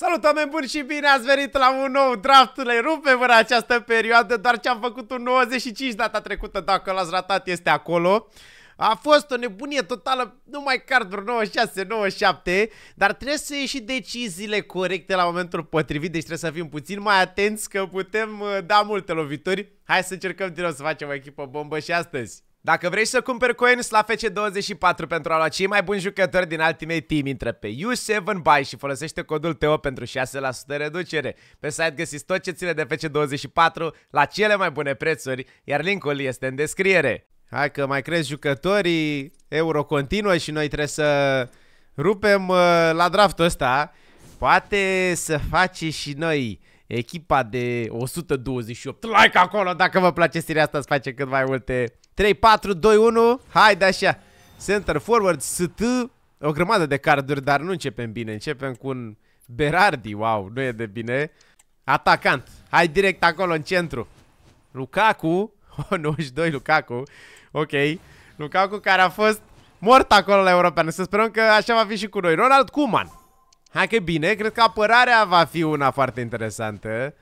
Salut oameni buni și bine ați venit la un nou draft Le rupem în această perioadă Doar ce am făcut un 95 data trecută Dacă l-ați ratat este acolo a fost o nebunie totală, numai carduri 96-97, dar trebuie să ieși deciziile corecte la momentul potrivit, deci trebuie să fim puțin mai atenți că putem uh, da multe lovituri. Hai să încercăm din nou să facem o echipă bombă și astăzi. Dacă vrei să cumperi coins la FC24 pentru a lua cei mai buni jucători din Ultimate Team, intră pe U7Buy și folosește codul TEO pentru 6% reducere. Pe site găsiți tot ce ține de FC24 la cele mai bune prețuri, iar linkul este în descriere. Hai că mai crezi jucătorii, euro continuă și noi trebuie să rupem uh, la draftul ăsta. Poate să face și noi echipa de 128 like acolo dacă vă place seria asta, să face cât mai multe 3, 4, 2, 1. Haide așa. Center forward, ST. O grămadă de carduri, dar nu începem bine. Începem cu un Berardi. Wow, nu e de bine. Atacant. Hai direct acolo în centru. Lukaku. Oh, 92 Lukaku. Ok. Lukaku care a fost mort acolo la European Să sperăm că așa va fi și cu noi. Ronald Kuman. Hai că bine, cred că apărarea va fi una foarte interesantă.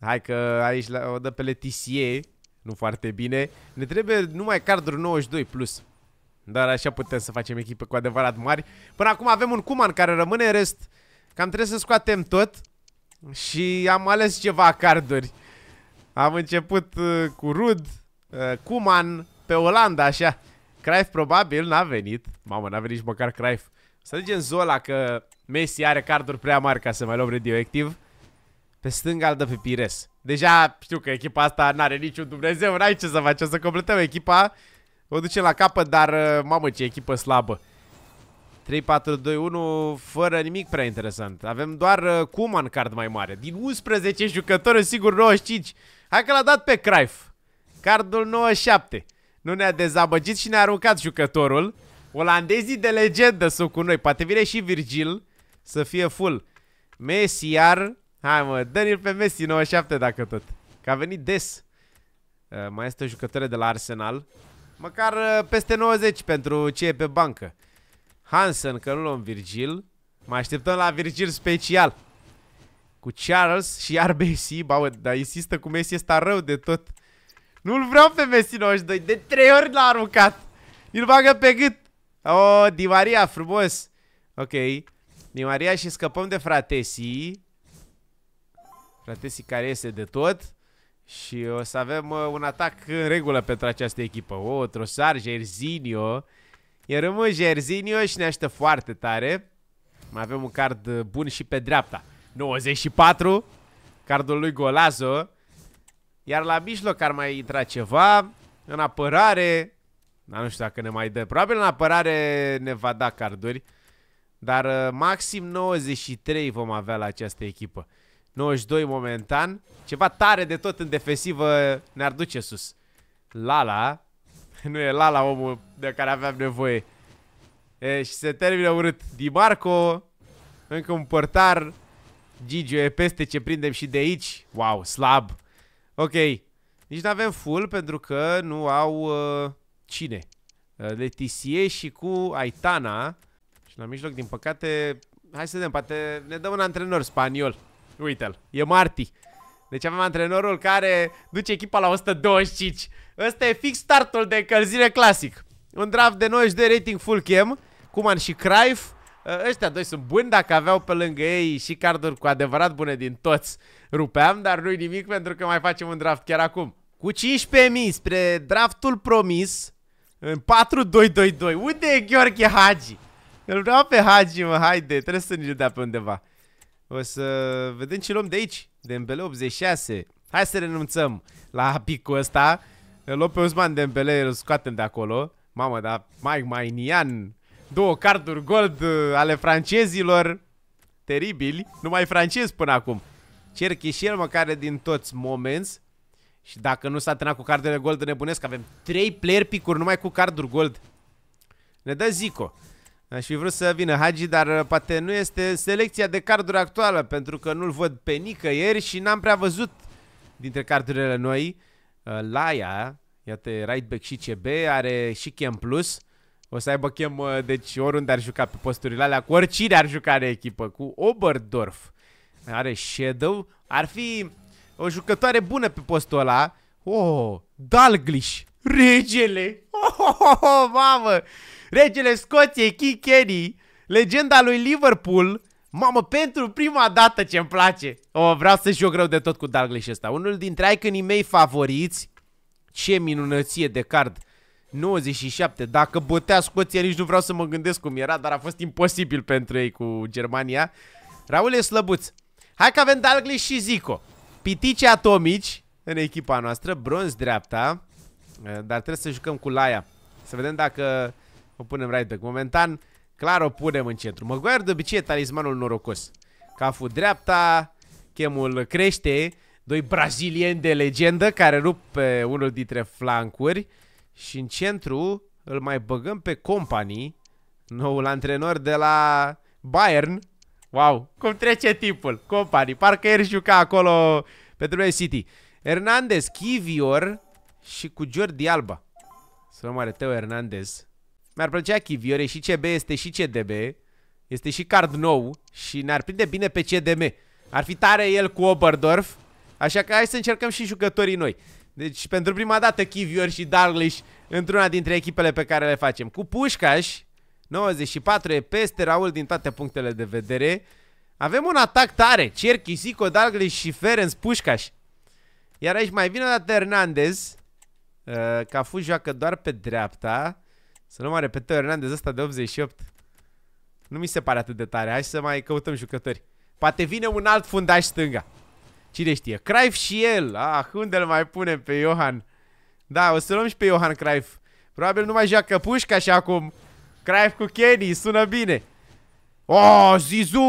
Hai că aici o dă pe Letisie nu foarte bine. Ne trebuie numai carduri 92 plus. Dar așa putem să facem echipe cu adevărat mari. Până acum avem un kuman care rămâne în rest. Cam trebuie să scoatem tot. Și am ales ceva carduri. Am început uh, cu Rud, uh, kuman pe Olanda, așa. Craif probabil n-a venit. Mamă, n-a venit nici măcar Craif. Să zicem Zola că Messi are carduri prea mari ca să mai luăm radioactiv. Pe stânga îl dă pe Pires. Deja știu că echipa asta n-are niciun Dumnezeu, n-ai ce să facem, să completăm echipa. O ducem la capăt, dar uh, mamă ce echipă slabă. 3-4-2-1 fără nimic prea interesant. Avem doar uh, Kuman card mai mare. Din 11 jucători, sigur 95. Hai că l-a dat pe Craif. Cardul 97. Nu ne-a dezabăgit și ne-a aruncat jucătorul. Olandezii de legendă sunt cu noi. Poate vine și Virgil să fie full. Messi, iar Hai mă, dă-l pe Messi 97 dacă tot. Că a venit des. Uh, mai este o jucătoare de la Arsenal. Măcar uh, peste 90 pentru ce e pe bancă. Hansen, că nu luăm Virgil. Mai așteptăm la Virgil special. Cu Charles și iar Messi. Bă, dar insistă cu Messi ăsta rău de tot. Nu-l vreau pe Messi 92. De trei ori l-a aruncat. Îl bagă pe gât. O, oh, Di Maria, frumos. Ok. Di Maria și scăpăm de fratesii. Fratesi care este de tot și o să avem uh, un atac în regulă pentru această echipă. O, oh, Trosar, Jerzinio. E rămân Jerzinio și ne aștept foarte tare. Mai avem un card uh, bun și pe dreapta. 94, cardul lui Golazo. Iar la mijloc ar mai intra ceva. În apărare, dar nu știu dacă ne mai dă. Probabil în apărare ne va da carduri. Dar uh, maxim 93 vom avea la această echipă. 92 momentan. Ceva tare de tot în defensivă ne-ar duce sus. Lala. Nu e Lala omul de care aveam nevoie. E, și se termină urât. Di Marco. Încă un portar Gigi e peste ce prindem și de aici. Wow, slab. Ok. Nici nu avem full pentru că nu au... Uh, cine? Uh, Letisie și cu Aitana. Și la mijloc, din păcate... Hai să vedem, poate ne dă un antrenor spaniol. Uite-l, e Marty Deci avem antrenorul care duce echipa la 125. Ăsta e fix startul de încălzire clasic. Un draft de 92 rating full cam Cuman și Cryf ă, Ăștia doi sunt buni dacă aveau pe lângă ei și carduri cu adevărat bune din toți. Rupeam, dar nu-i nimic pentru că mai facem un draft chiar acum. Cu 15.000 spre draftul promis în 4-2-2-2. Unde e Gheorghe Hagi? Îl vreau pe Hagi, mă, haide, trebuie să ne dea pe undeva. O să vedem ce luăm de aici. Dembele 86. Hai să renunțăm la picul ăsta. Îl luăm pe Usman Dembele, îl scoatem de acolo. Mamă, dar Mike Mainian. Două carduri gold uh, ale francezilor. Teribili. Numai francez până acum. Cerchi și el măcar din toți moments. Și dacă nu s-a cu cardurile gold, nebunesc. Avem 3 player picuri numai cu carduri gold. Ne dă Zico. Aș fi vrut să vină Hagi, dar uh, poate nu este selecția de carduri actuală, pentru că nu-l văd pe nicăieri și n-am prea văzut dintre cardurile noi. Uh, Laia, iată, right back și CB, are și chem plus. O să aibă chem, uh, deci oriunde ar juca pe posturile alea, cu oricine ar juca în echipă, cu Oberdorf. Are Shadow, ar fi o jucătoare bună pe postul ăla. Oh, Dalglish! Regele! Oh, oh, oh, oh mamă! Regele Scoției, King Kenny, legenda lui Liverpool, Mamă, pentru prima dată ce-mi place. Oh, vreau să joc rău de tot cu Dalglish ăsta. Unul dintre iconii mei favoriți. Ce minunăție de card. 97. Dacă bătea Scoția, nici nu vreau să mă gândesc cum era, dar a fost imposibil pentru ei cu Germania. Raul e slăbuț. Hai că avem Dalglish și Zico. Pitici atomici în echipa noastră. Bronz dreapta. Eh, dar trebuie să jucăm cu Laia. Să vedem dacă o punem right back. Momentan, clar o punem în centru. Maguire de obicei e talismanul norocos. Cafu dreapta, chemul crește, doi brazilieni de legendă care rup pe unul dintre flancuri și în centru îl mai băgăm pe companii, noul antrenor de la Bayern. Wow, cum trece timpul, companii, parcă el juca acolo pentru Man City. Hernandez, Kivior, și cu Jordi Alba. Să luăm oare Teo Hernandez. Mi-ar plăcea Chiviore și CB este și CDB. Este și card nou și ne-ar prinde bine pe CDM. Ar fi tare el cu Oberdorf. Așa că hai să încercăm și jucătorii noi. Deci pentru prima dată Kivior și Darlish într-una dintre echipele pe care le facem. Cu Pușcaș, 94 e peste Raul din toate punctele de vedere. Avem un atac tare, Cerchi, Zico, Darlish și Ferenc Pușcaș. Iar aici mai vine o dată Hernandez. Eh, Cafu joacă doar pe dreapta. Să nu mai repete Hernandez ăsta de 88. Nu mi se pare atât de tare. Hai să mai căutăm jucători. Poate vine un alt fundaș stânga. Cine știe? Craif și el. Ah, unde îl mai punem pe Johan? Da, o să luăm și pe Johan Craif. Probabil nu mai joacă pușca așa cum Craif cu Kenny. Sună bine. Oh, Zizu,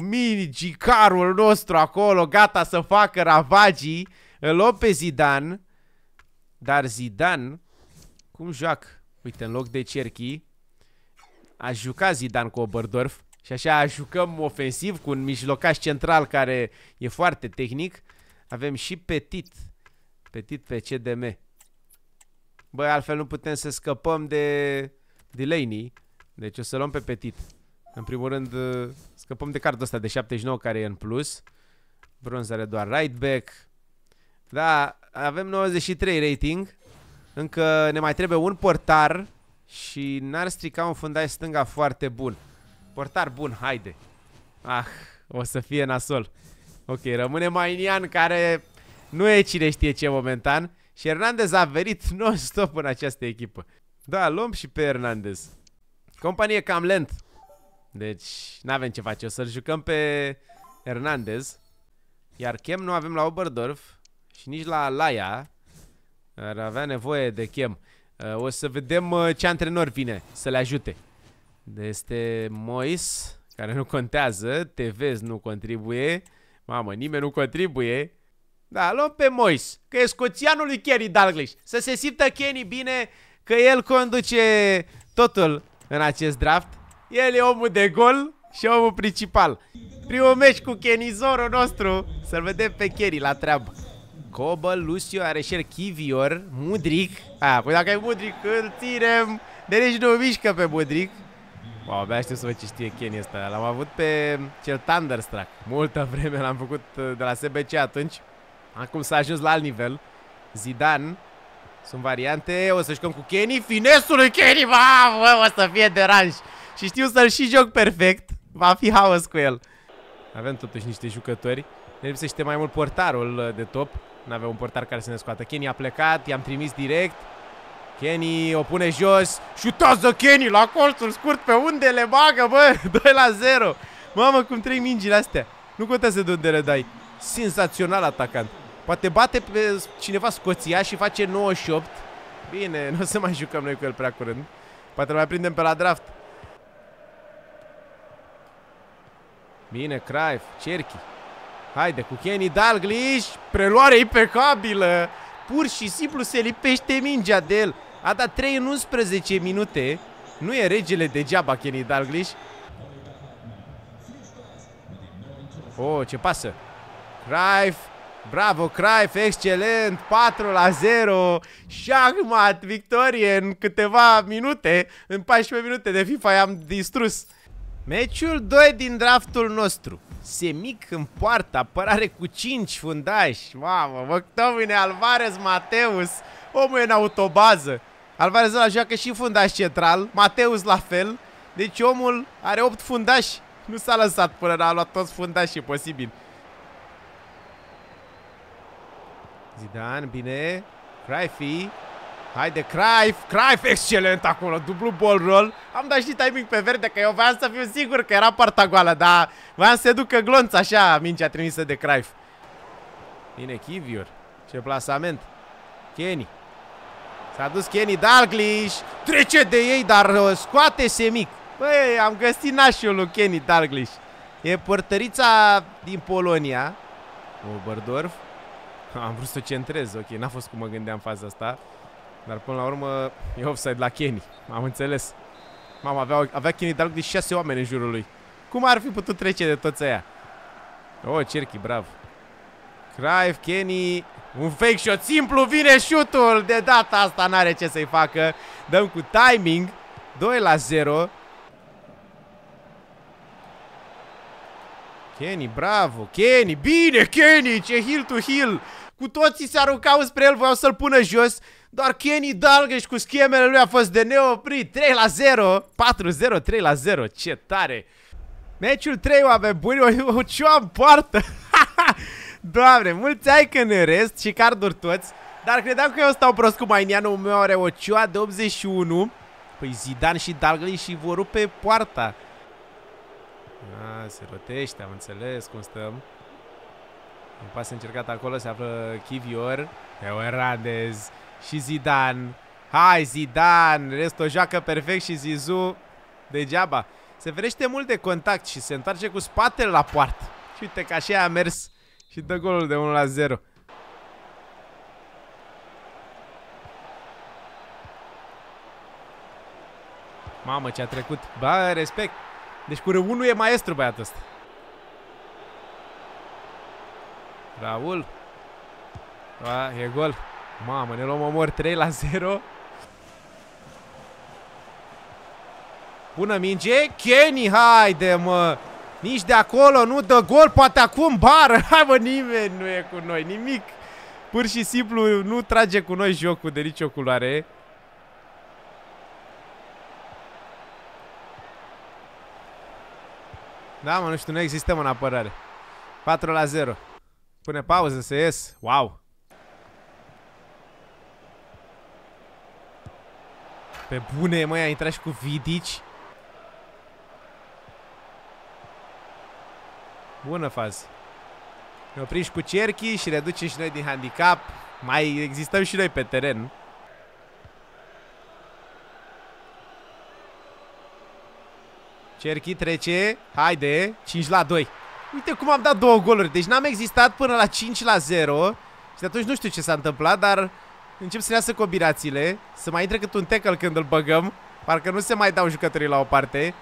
mini, carul nostru acolo, gata să facă ravagii. Îl pe Zidane. Dar Zidane, cum joacă? Uite, în loc de cerchi a jucat Zidane cu Oberdorf și așa jucăm ofensiv cu un mijlocaș central care e foarte tehnic. Avem și Petit, Petit pe CDM. Băi, altfel nu putem să scăpăm de Delaney, deci o să luăm pe Petit. În primul rând, uh, scăpăm de cardul ăsta de 79 care e în plus. Bronzare doar right back. Da, avem 93 rating. Încă ne mai trebuie un portar și n-ar strica un fundaj stânga foarte bun. Portar bun, haide. Ah, o să fie nasol. Ok, rămâne Mainian care nu e cine știe ce momentan și Hernandez a verit non-stop în această echipă. Da, luăm și pe Hernandez. Companie cam lent. Deci, n-avem ce face. O să-l jucăm pe Hernandez. Iar Chem nu avem la Oberdorf și nici la Laia ar avea nevoie de chem. Uh, o să vedem uh, ce antrenor vine să le ajute. Este Mois, care nu contează, Tevez nu contribuie, mamă, nimeni nu contribuie. Da, luăm pe Mois, că e scoțianul lui Kenny Dalglish. Să se simtă Kenny bine că el conduce totul în acest draft. El e omul de gol și omul principal. Primul meci cu Kenny Zoro nostru, să-l vedem pe Kenny la treabă. Cobăl, Lucio, Areșer, Kivior, Mudric. păi dacă e Mudric, îl ținem. De nici nu mișcă pe Mudric. Wow, abia știu să vă ce știe Kenny ăsta. L-am avut pe cel Thunderstruck. Multă vreme l-am făcut uh, de la SBC atunci. Acum s-a ajuns la alt nivel. Zidane. Sunt variante. O să jucăm cu Kenny. Finesul lui Kenny, mamă, o să fie deranj. Și știu să-l și joc perfect. Va fi haos cu el. Avem totuși niște jucători. Ne lipsește mai mult portarul uh, de top. Nu avea un portar care să ne scoată. Kenny a plecat, i-am trimis direct. Kenny o pune jos. Șutează Kenny la colțul scurt pe unde le bagă, bă! 2 la 0. Mamă, cum trei mingile astea. Nu contează de unde le dai. Sensațional atacant. Poate bate pe cineva Scoția și face 98. Bine, nu o să mai jucăm noi cu el prea curând. Poate mai prindem pe la draft. Bine, Craif, Cerchi. Haide cu Kenny Dalglish, preluare impecabilă. Pur și simplu se lipește mingea de el. A dat 3 în 11 minute. Nu e regele degeaba Kenny Dalglish. Oh, ce pasă. Craif. Bravo, Craif, excelent. 4 la 0. Șahmat, victorie în câteva minute. În 14 minute de FIFA i-am distrus. Meciul 2 din draftul nostru semic în poartă, apărare cu 5 fundași. Mamă, domine, Alvarez, Mateus, omul e în autobază. Alvarez la joacă și fundaș central, Mateus la fel. Deci omul are 8 fundași. Nu s-a lăsat până la a luat toți fundașii posibil. Zidane, bine. Craifi, Haide, Craif, Craif, excelent acolo, dublu ball roll. Am dat și timing pe verde, că eu voiam să fiu sigur că era partea goală, dar voiam să se ducă glonț așa, mingea trimisă de Craif. Bine, Kivior, ce plasament. Kenny. S-a dus Kenny Dalglish, trece de ei, dar uh, scoate semic. Băi, am găsit nașul lui Kenny Dalglish. E părtărița din Polonia, Oberdorf. Am vrut să o centrez, ok, n-a fost cum mă gândeam faza asta. Dar până la urmă e offside la Kenny. Am înțeles. Mama, avea, avea Kenny Dalglish de șase oameni în jurul lui. Cum ar fi putut trece de toți aia? Oh, Cerchi, brav. Crive, Kenny, un fake shot simplu, vine șutul. De data asta n-are ce să-i facă. Dăm cu timing. 2 la 0. Kenny, bravo, Kenny, bine, Kenny, ce heel to heel. Cu toții se aruncau spre el, voiau să-l pună jos. Doar Kenny Dalglish cu schemele lui a fost de neoprit. 3 la 0, 4-0, 3 la 0. Ce tare! Meciul 3, oameni buni, o, o cioam poartă. Doamne, mulți ai că ne rest și carduri toți. Dar credeam că eu stau prost cu Mainianul meu, are o cioa de 81. Păi Zidane și Dalglish și vor rupe poarta. A, se rotește, am înțeles cum stăm. Pas încercat acolo, se află Chivior, Teo Hernandez și Zidane. Hai Zidane, Resto joacă perfect și Zizu degeaba. Se ferește mult de contact și se întoarce cu spatele la poartă. Și uite că așa a mers și dă golul de 1 la 0. Mamă, ce a trecut. Ba, respect. Deci cu R1 e maestru băiatul ăsta. Raul. A, da, e gol. Mamă, ne luăm omor 3 la 0. Bună minge. Kenny, haide mă. Nici de acolo nu dă gol, poate acum bară. Hai mă, nimeni nu e cu noi, nimic. Pur și simplu nu trage cu noi jocul de nicio culoare. Da, mă, nu știu, nu existăm în apărare. 4 la 0. Pune pauză să ies. Wow! Pe bune, măi, a intrat și cu Vidici. Bună fază. Ne oprim și cu cerchii și reducem și noi din handicap. Mai existăm și noi pe teren. Cerchii trece. Haide. 5 la 2. Uite cum am dat două goluri. Deci n-am existat până la 5 la 0. Și de atunci nu știu ce s-a întâmplat, dar încep să ne iasă combinațiile. Să mai intre cât un tackle când îl băgăm. Parcă nu se mai dau jucătorii la o parte.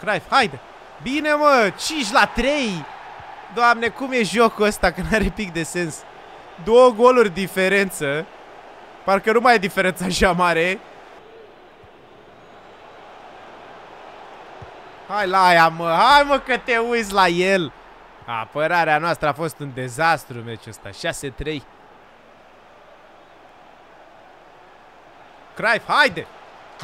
Craif, haide! Bine, mă! 5 la 3! Doamne, cum e jocul ăsta că n-are pic de sens? Două goluri diferență. Parcă nu mai e diferența așa mare. Hai la aia, mă! Hai, mă, că te uiți la el! Apărarea noastră a fost un dezastru meciul ăsta. 6-3. Craif, haide!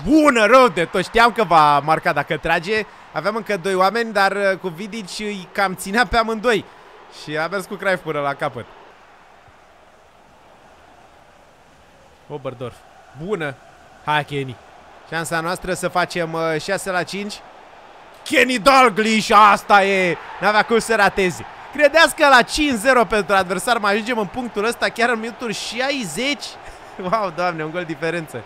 Bună, rău de tot! Știam că va marca dacă trage. Aveam încă doi oameni, dar uh, cu Vidic îi cam ținea pe amândoi. Și a mers cu Craif până la capăt. Oberdorf. Bună! Hai, Kenny! Șansa noastră să facem 6 uh, la 5. Kenny Dalglish, asta e! N-avea cum să ratezi. Credeți că la 5-0 pentru adversar mai ajungem în punctul ăsta chiar în minutul 60? Wow, doamne, un gol diferență.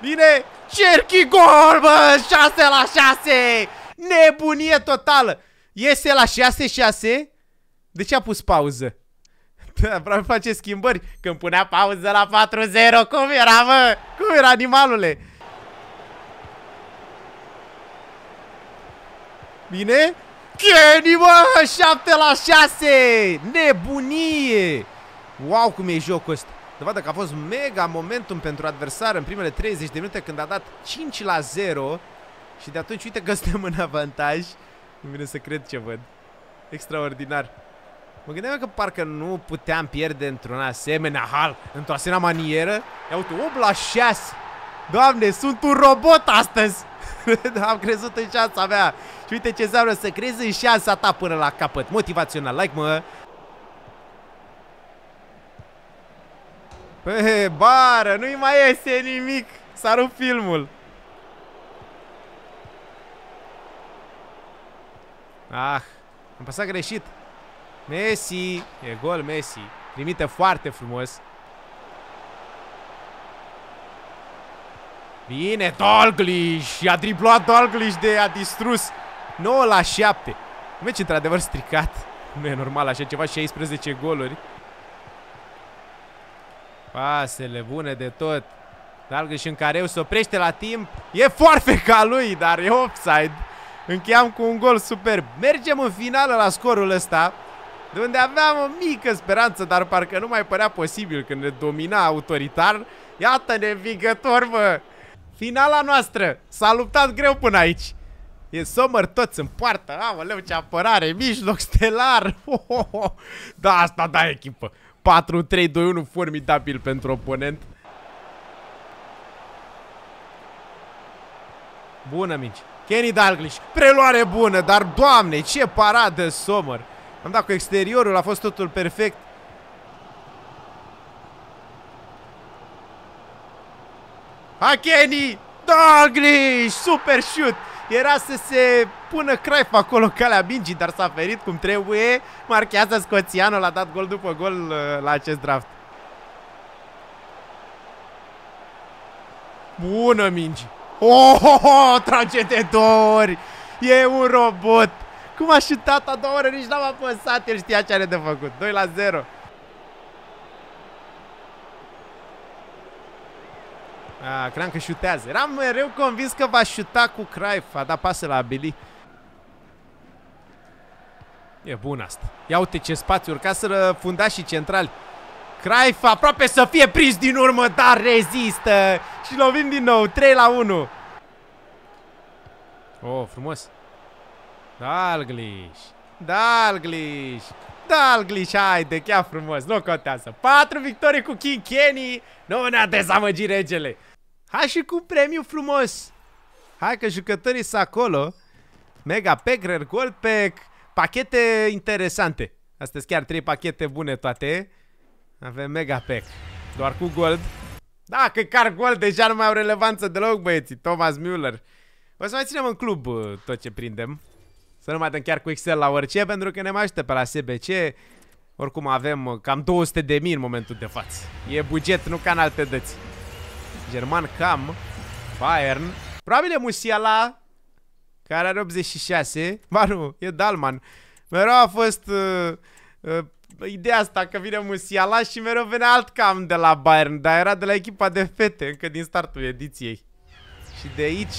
Bine, Cerchi gol, bă, 6 la 6! Nebunie totală! Iese la 6-6? De ce a pus pauză? Aproape face schimbări când punea pauză la 4-0. Cum era, mă? Cum era, animalule? Bine? Kenny, mă! 7 la 6! Nebunie! Wow, cum e jocul ăsta! vadă că a fost mega momentum pentru adversar în primele 30 de minute când a dat 5 la 0 și de atunci uite că suntem în avantaj. Nu vine să cred ce văd. Extraordinar. Mă gândeam că parcă nu puteam pierde într-un asemenea hal, într-o asemenea manieră. Ia uite, 8 la 6. Doamne, sunt un robot astăzi! Am crezut în șansa mea. Și uite ce înseamnă să crezi în șansa ta până la capăt. Motivațional, like mă! Pe bară, nu-i mai iese nimic. S-a rupt filmul. Ah, am pasat greșit. Messi, e gol Messi. Trimite foarte frumos. Bine, Dolglish I-a driblat Dolglish de a distrus 9 la 7. meci într-adevăr stricat. Nu e normal așa ceva, 16 goluri. Pasele bune de tot. Dolglish în careu se oprește la timp. E foarte ca lui, dar e offside. Încheiam cu un gol superb. Mergem în finală la scorul ăsta de unde aveam o mică speranță, dar parcă nu mai părea posibil când ne domina autoritar. Iată-ne mă! Finala noastră! S-a luptat greu până aici! E somăr toți în poartă, aoleu ce apărare, mijloc stelar! Ho, ho, ho. Da, asta da echipă! 4-3-2-1 formidabil pentru oponent. Bună, mici! Kenny Dalglish, preluare bună, dar doamne, ce paradă somăr! Am dat cu exteriorul, a fost totul perfect. Hakeni! Dalglish! Super shoot! Era să se pună Craif acolo în calea mingii, dar s-a ferit cum trebuie. Marchează scoțianul, a dat gol după gol uh, la acest draft. Bună mingi! Oh, oh, oh, trage de dori! E un robot! Cum a șutat a doua oară, nici n-am apăsat, el știa ce are de făcut. 2 la 0. A, cream că șutează. Eram mereu convins că va șuta cu Craif. A dat pasă la Billy. E bun asta. Ia uite ce spațiu urca să funda și central. Craif aproape să fie prins din urmă, dar rezistă. Și lovim din nou. 3 la 1. Oh, frumos. Dalglish. Dalglish. Dalglish, haide, chiar frumos, nu contează. Patru victorii cu King Kenny, nu ne-a dezamăgit regele. Hai și cu premiu frumos. Hai că jucătorii sunt acolo. Mega pack, rare gold pack, pachete interesante. Astea chiar trei pachete bune toate. Avem mega pack, doar cu gold. Da, că car gold deja nu mai au relevanță deloc, băieții. Thomas Müller. O să mai ținem în club uh, tot ce prindem. Să nu mai dăm chiar cu Excel la orice, pentru că ne mai aștept pe la SBC. Oricum avem uh, cam 200 de mii în momentul de față. E buget, nu ca în alte dăți. German Cam, Bayern, probabil e Musiala, care are 86. Ba nu, e Dalman. Mereu a fost uh, uh, ideea asta că vine Musiala și mereu venea alt cam de la Bayern, dar era de la echipa de fete, încă din startul ediției. Și de aici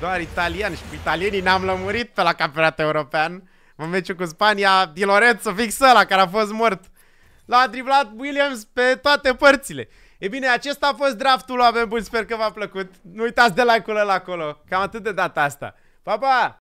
doar italiani și cu italienii ne-am lămurit pe la campionat european. În meciul cu Spania, Di Lorenzo fix ăla care a fost mort. L-a driblat Williams pe toate părțile. E bine, acesta a fost draftul, oameni buni, sper că v-a plăcut. Nu uitați de like-ul ăla acolo, cam atât de data asta. Pa, pa!